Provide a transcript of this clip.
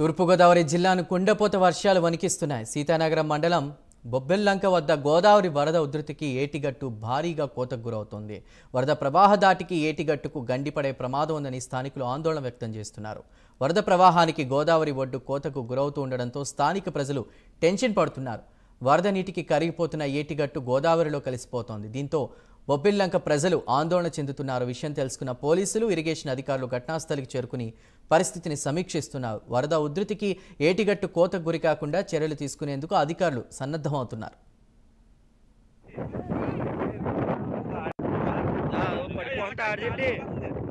తూర్పుగోదావరి జిల్లాను కుండపోత వర్షాలు వణికిస్తున్నాయి సీతానగరం మండలం బొబ్బెల్లంక వద్ద గోదావరి వరద ఉధృతికి ఏటిగట్టు భారీగా కోతకు గురవుతోంది వరద ప్రవాహ దాటికి ఏటిగట్టుకు గండిపడే ప్రమాదం ఉందని స్థానికులు ఆందోళన వ్యక్తం చేస్తున్నారు వరద ప్రవాహానికి గోదావరి ఒడ్డు కోతకు గురవుతూ ఉండడంతో స్థానిక ప్రజలు టెన్షన్ పడుతున్నారు వరద నీటికి కరిగిపోతున్న ఏటిగట్టు గోదావరిలో కలిసిపోతోంది దీంతో బొబ్బిల్లంక ప్రజలు ఆందోళన చెందుతున్నారు విషయం తెలుసుకున్న పోలీసులు ఇరిగేషన్ అధికారులు ఘటనాస్థలికి చేరుకుని పరిస్థితిని సమీక్షిస్తున్నారు వరద ఉధృతికి ఏటిగట్టు కోతకు గురికాకుండా చర్యలు తీసుకునేందుకు అధికారులు సన్నద్ధమవుతున్నారు